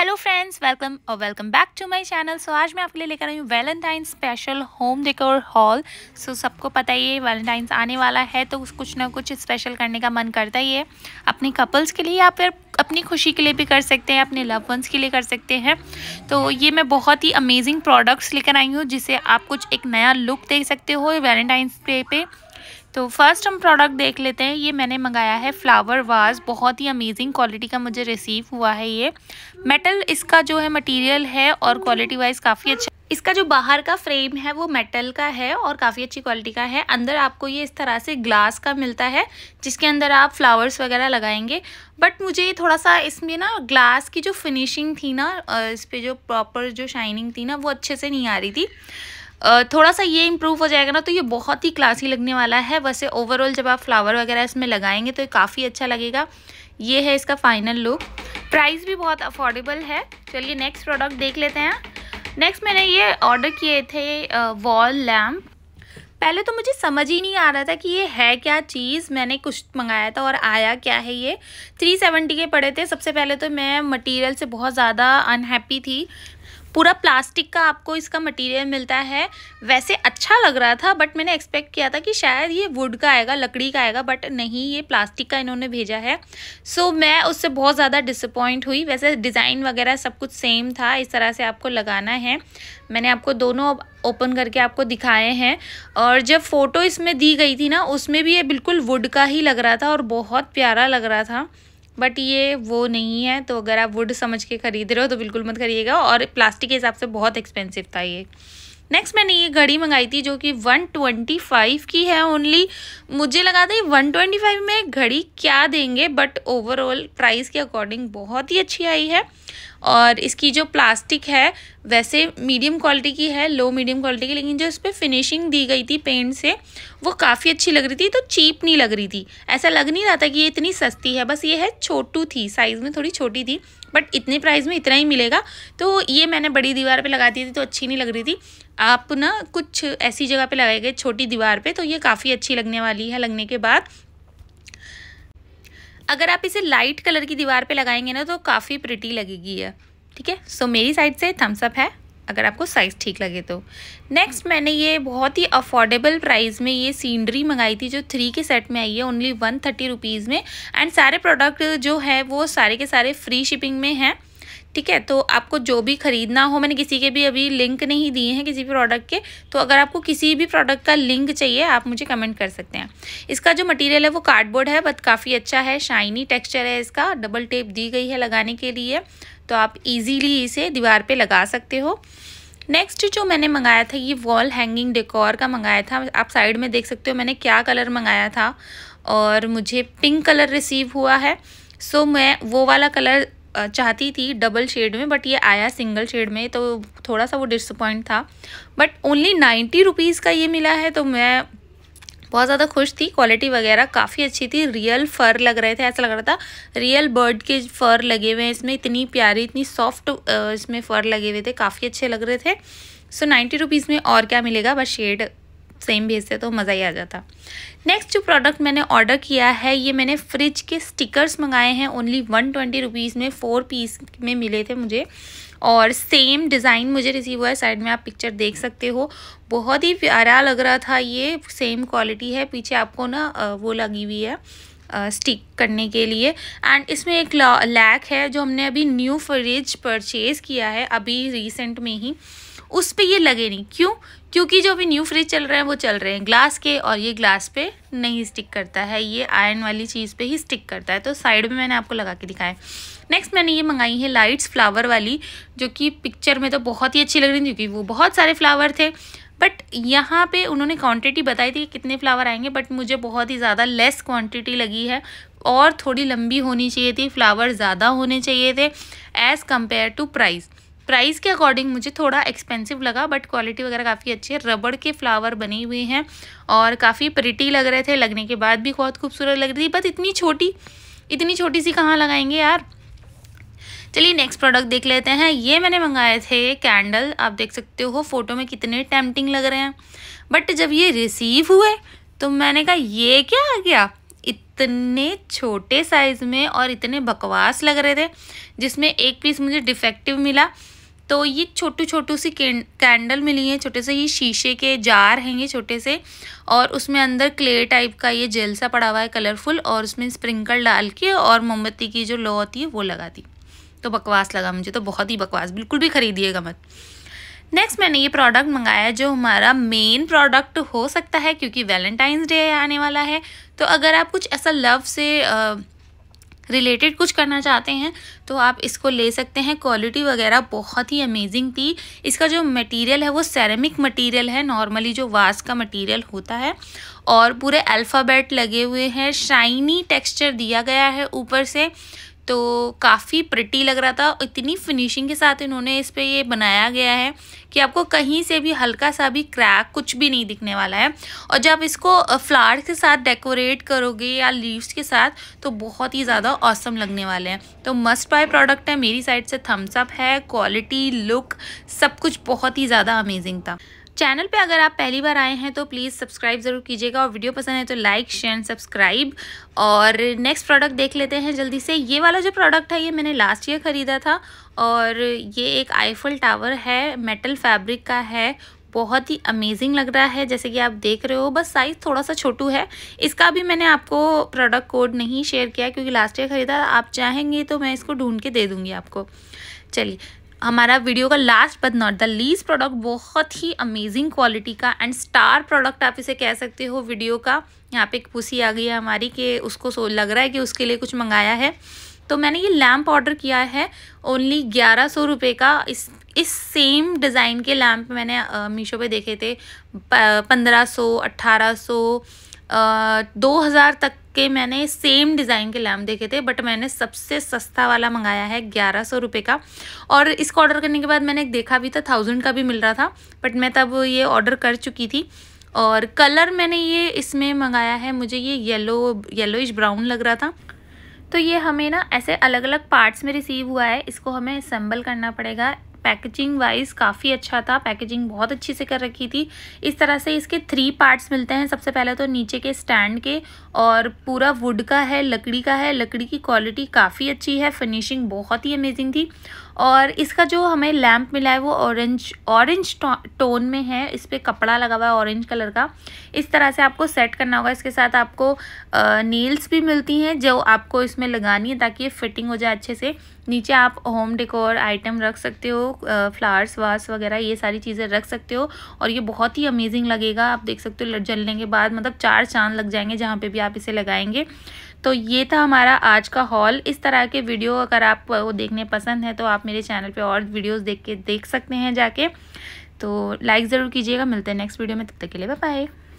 hello friends welcome और welcome back to my channel so आज मैं आपके लिए लेकर आई हूँ Valentine special home decor haul so सबको पता ही है वैलेंटाइंस आने वाला है तो कुछ ना कुछ स्पेशल करने का मन करता ही है अपने कपल्स के लिए या फिर अपनी खुशी के लिए भी कर सकते हैं अपने लव वंस के लिए कर सकते हैं तो ये मैं बहुत ही अमेजिंग प्रोडक्ट्स लेकर आई हूँ जिसे आप कुछ एक नया लुक दे सकते हो वैलेंटाइंस डे पर तो फर्स्ट हम प्रोडक्ट देख लेते हैं ये मैंने मंगाया है फ्लावर वाज बहुत ही अमेजिंग क्वालिटी का मुझे रिसीव हुआ है ये मेटल इसका जो है मटेरियल है और क्वालिटी वाइज काफ़ी अच्छा इसका जो बाहर का फ्रेम है वो मेटल का है और काफ़ी अच्छी क्वालिटी का है अंदर आपको ये इस तरह से ग्लास का मिलता है जिसके अंदर आप फ्लावर्स वगैरह लगाएंगे बट मुझे थोड़ा सा इसमें ना ग्लास की जो फिनिशिंग थी ना इस पर जो प्रॉपर जो शाइनिंग थी ना वो अच्छे से नहीं आ रही थी थोड़ा सा ये इम्प्रूव हो जाएगा ना तो ये बहुत ही क्लासी लगने वाला है वैसे ओवरऑल जब आप फ्लावर वगैरह इसमें लगाएंगे तो काफ़ी अच्छा लगेगा ये है इसका फाइनल लुक प्राइस भी बहुत अफोर्डेबल है चलिए नेक्स्ट प्रोडक्ट देख लेते हैं नेक्स्ट मैंने ये ऑर्डर किए थे वॉल लैम्प पहले तो मुझे समझ ही नहीं आ रहा था कि ये है क्या चीज़ मैंने कुछ मंगाया था और आया क्या है ये थ्री सेवेंटी के पड़े थे सबसे पहले तो मैं मटेरियल से बहुत ज़्यादा अनहैप्पी थी पूरा प्लास्टिक का आपको इसका मटेरियल मिलता है वैसे अच्छा लग रहा था बट मैंने एक्सपेक्ट किया था कि शायद ये वुड का आएगा लकड़ी का आएगा बट नहीं ये प्लास्टिक का इन्होंने भेजा है सो so, मैं उससे बहुत ज़्यादा डिसअपॉइंट हुई वैसे डिज़ाइन वगैरह सब कुछ सेम था इस तरह से आपको लगाना है मैंने आपको दोनों ओपन करके आपको दिखाए हैं और जब फ़ोटो इसमें दी गई थी ना उसमें भी ये बिल्कुल वुड का ही लग रहा था और बहुत प्यारा लग रहा था बट ये वो नहीं है तो अगर आप वुड समझ के ख़रीद रहे हो तो बिल्कुल मत करिएगा और प्लास्टिक के हिसाब से बहुत एक्सपेंसिव था ये नेक्स्ट मैंने ये घड़ी मंगाई थी जो कि 125 की है ओनली मुझे लगा था ये 125 में घड़ी क्या देंगे बट ओवरऑल प्राइस के अकॉर्डिंग बहुत ही अच्छी आई है और इसकी जो प्लास्टिक है वैसे मीडियम क्वालिटी की है लो मीडियम क्वालिटी की लेकिन जो इस पर फिनिशिंग दी गई थी पेंट से वो काफ़ी अच्छी लग रही थी तो चीप नहीं लग रही थी ऐसा लग नहीं रहा था कि ये इतनी सस्ती है बस ये है छोटू थी साइज़ में थोड़ी छोटी थी बट इतने प्राइस में इतना ही मिलेगा तो ये मैंने बड़ी दीवार पे लगा दी थी तो अच्छी नहीं लग रही थी आप ना कुछ ऐसी जगह पे लगाए गए छोटी दीवार पे तो ये काफ़ी अच्छी लगने वाली है लगने के बाद अगर आप इसे लाइट कलर की दीवार पे लगाएंगे ना तो काफ़ी प्रिटी लगेगी ये ठीक है सो मेरी साइड से थम्सअप है अगर आपको साइज़ ठीक लगे तो नेक्स्ट मैंने ये बहुत ही अफोर्डेबल प्राइस में ये सीनरी मंगाई थी जो थ्री के सेट में आई है ओनली वन थर्टी रुपीज़ में एंड सारे प्रोडक्ट जो है वो सारे के सारे फ्री शिपिंग में हैं ठीक है तो आपको जो भी ख़रीदना हो मैंने किसी के भी अभी लिंक नहीं दिए हैं किसी भी प्रोडक्ट के तो अगर आपको किसी भी प्रोडक्ट का लिंक चाहिए आप मुझे कमेंट कर सकते हैं इसका जो मटेरियल है वो कार्डबोर्ड है बट काफ़ी अच्छा है शाइनी टेक्सचर है इसका डबल टेप दी गई है लगाने के लिए तो आप ईजीली इसे दीवार पर लगा सकते हो नेक्स्ट जो मैंने मंगाया था ये वॉल हैंगिंग डेकोर का मंगाया था आप साइड में देख सकते हो मैंने क्या कलर मंगाया था और मुझे पिंक कलर रिसीव हुआ है सो मैं वो वाला कलर चाहती थी डबल शेड में बट ये आया सिंगल शेड में तो थोड़ा सा वो डिसअपॉइंट था बट ओनली नाइन्टी रुपीज़ का ये मिला है तो मैं बहुत ज़्यादा खुश थी क्वालिटी वगैरह काफ़ी अच्छी थी रियल फ़र लग रहे थे ऐसा लग रहा था रियल बर्ड के फ़र लगे हुए हैं इसमें इतनी प्यारी इतनी सॉफ्ट इसमें फ़र लगे हुए थे काफ़ी अच्छे लग रहे थे सो नाइन्टी रुपीज़ में और क्या मिलेगा बस शेड सेम भेजते तो मज़ा ही आ जाता नेक्स्ट जो प्रोडक्ट मैंने ऑर्डर किया है ये मैंने फ्रिज के स्टिकर्स मंगाए हैं ओनली वन ट्वेंटी रुपीज़ में फ़ोर पीस में मिले थे मुझे और सेम डिज़ाइन मुझे रिसीव हुआ है साइड में आप पिक्चर देख सकते हो बहुत ही प्यारा लग रहा था ये सेम क्वालिटी है पीछे आपको ना वो लगी हुई है स्टिक करने के लिए एंड इसमें एक लैक है जो हमने अभी न्यू फ्रिज परचेज़ किया है अभी रिसेंट में ही उस पर ये लगे नहीं क्यों क्योंकि जो अभी न्यू फ्रिज चल रहे हैं वो चल रहे हैं ग्लास के और ये ग्लास पे नहीं स्टिक करता है ये आयरन वाली चीज़ पे ही स्टिक करता है तो साइड में मैंने आपको लगा के दिखाया नेक्स्ट मैंने ये मंगाई है लाइट्स फ्लावर वाली जो कि पिक्चर में तो बहुत ही अच्छी लग रही थी क्योंकि वो बहुत सारे फ्लावर थे बट यहाँ पे उन्होंने क्वांटिटी बताई थी कि कितने फ्लावर आएंगे बट मुझे बहुत ही ज़्यादा लेस क्वांटिटी लगी है और थोड़ी लंबी होनी चाहिए थी फ्लावर ज़्यादा होने चाहिए थे as compare to price price के अकॉर्डिंग मुझे थोड़ा एक्सपेंसिव लगा बट क्वालिटी वगैरह काफ़ी अच्छी है रबड़ के फ्लावर बने हुए हैं और काफ़ी प्रिटी लग रहे थे लगने के बाद भी बहुत खूबसूरत लग रही थी बट इतनी छोटी इतनी छोटी सी कहाँ लगाएंगे यार चलिए नेक्स्ट प्रोडक्ट देख लेते हैं ये मैंने मंगाए थे कैंडल आप देख सकते हो फोटो में कितने टेम्पटिंग लग रहे हैं बट जब ये रिसीव हुए तो मैंने कहा ये क्या आ गया इतने छोटे साइज़ में और इतने बकवास लग रहे थे जिसमें एक पीस मुझे डिफेक्टिव मिला तो ये छोटू छोटू सी कैंडल मिली है छोटे से ये शीशे के जार हैं ये छोटे से और उसमें अंदर क्ले टाइप का ये जेल सा पड़ा हुआ है कलरफुल और उसमें स्प्रिंकल डाल के और मोमबत्ती की जो लो होती है वो लगा दी तो बकवास लगा मुझे तो बहुत ही बकवास बिल्कुल भी खरीदिएगा मत नेक्स्ट मैंने ये प्रोडक्ट मंगाया जो हमारा मेन प्रोडक्ट हो सकता है क्योंकि वैलेंटाइंस डे आने वाला है तो अगर आप कुछ ऐसा लव से आ, रिलेटेड कुछ करना चाहते हैं तो आप इसको ले सकते हैं क्वालिटी वगैरह बहुत ही अमेजिंग थी इसका जो मटेरियल है वो सेरेमिक मटेरियल है नॉर्मली जो वास का मटेरियल होता है और पूरे अल्फ़ाबेट लगे हुए हैं शाइनी टेक्सचर दिया गया है ऊपर से तो काफ़ी प्रटी लग रहा था इतनी फिनिशिंग के साथ इन्होंने इस पर ये बनाया गया है कि आपको कहीं से भी हल्का सा भी क्रैक कुछ भी नहीं दिखने वाला है और जब इसको फ्लावर्स के साथ डेकोरेट करोगे या लीव्स के साथ तो बहुत ही ज़्यादा औसम लगने वाले हैं तो मस्ट बाय प्रोडक्ट है मेरी साइड से थम्सअप है क्वालिटी लुक सब कुछ बहुत ही ज़्यादा अमेजिंग था चैनल पे अगर आप पहली बार आए हैं तो प्लीज़ सब्सक्राइब ज़रूर कीजिएगा और वीडियो पसंद है तो लाइक शेयर एंड सब्सक्राइब और नेक्स्ट प्रोडक्ट देख लेते हैं जल्दी से ये वाला जो प्रोडक्ट है ये मैंने लास्ट ईयर ख़रीदा था और ये एक आईफल टावर है मेटल फैब्रिक का है बहुत ही अमेजिंग लग रहा है जैसे कि आप देख रहे हो बस साइज़ थोड़ा सा छोटू है इसका भी मैंने आपको प्रोडक्ट कोड नहीं शेयर किया क्योंकि लास्ट ईयर ख़रीदा आप चाहेंगे तो मैं इसको ढूंढ के दे दूँगी आपको चलिए हमारा वीडियो का last but not the least product बहुत ही अमेजिंग क्वालिटी का एंड स्टार प्रोडक्ट आप इसे कह सकते हो वीडियो का यहाँ पे एक पुसी आ गई है हमारी कि उसको सो लग रहा है कि उसके लिए कुछ मंगाया है तो मैंने ये लैम्प ऑर्डर किया है ओनली ग्यारह सौ रुपये का इस इस सेम डिज़ाइन के लैम्प मैंने मीशो पे देखे थे पंद्रह सौ अट्ठारह सौ दो हज़ार तक के मैंने सेम डिज़ाइन के लैम्प देखे थे बट मैंने सबसे सस्ता वाला मंगाया है ग्यारह सौ रुपये का और इसको ऑर्डर करने के बाद मैंने एक देखा भी था थाउजेंड का भी मिल रहा था बट मैं तब ये ऑर्डर कर चुकी थी और कलर मैंने ये इसमें मंगाया है मुझे ये येलो येलोइश ब्राउन लग रहा था तो ये हमें ना ऐसे अलग अलग पार्ट्स में रिसीव हुआ है इसको हमें असम्बल करना पड़ेगा पैकेजिंग वाइज काफ़ी अच्छा था पैकेजिंग बहुत अच्छी से कर रखी थी इस तरह से इसके थ्री पार्ट्स मिलते हैं सबसे पहले तो नीचे के स्टैंड के और पूरा वुड का है लकड़ी का है लकड़ी की क्वालिटी काफ़ी अच्छी है फिनिशिंग बहुत ही अमेजिंग थी और इसका जो हमें लैम्प मिला है वो ऑरेंज ऑरेंज टोन में है इस पर कपड़ा लगा हुआ है ऑरेंज कलर का इस तरह से आपको सेट करना होगा इसके साथ आपको नील्स भी मिलती हैं जो आपको इसमें लगानी है ताकि ये फिटिंग हो जाए अच्छे से नीचे आप होम डेकोर आइटम रख सकते हो फ्लावर्स वास वगैरह ये सारी चीज़ें रख सकते हो और ये बहुत ही अमेजिंग लगेगा आप देख सकते हो जलने के बाद मतलब चार चांद लग जाएंगे जहाँ पर भी आप इसे लगाएंगे तो ये था हमारा आज का हॉल इस तरह के वीडियो अगर आप वो देखने पसंद है तो आप मेरे चैनल पे और वीडियोस देख के देख सकते हैं जाके तो लाइक ज़रूर कीजिएगा मिलते हैं नेक्स्ट वीडियो में तब तक के लिए बाय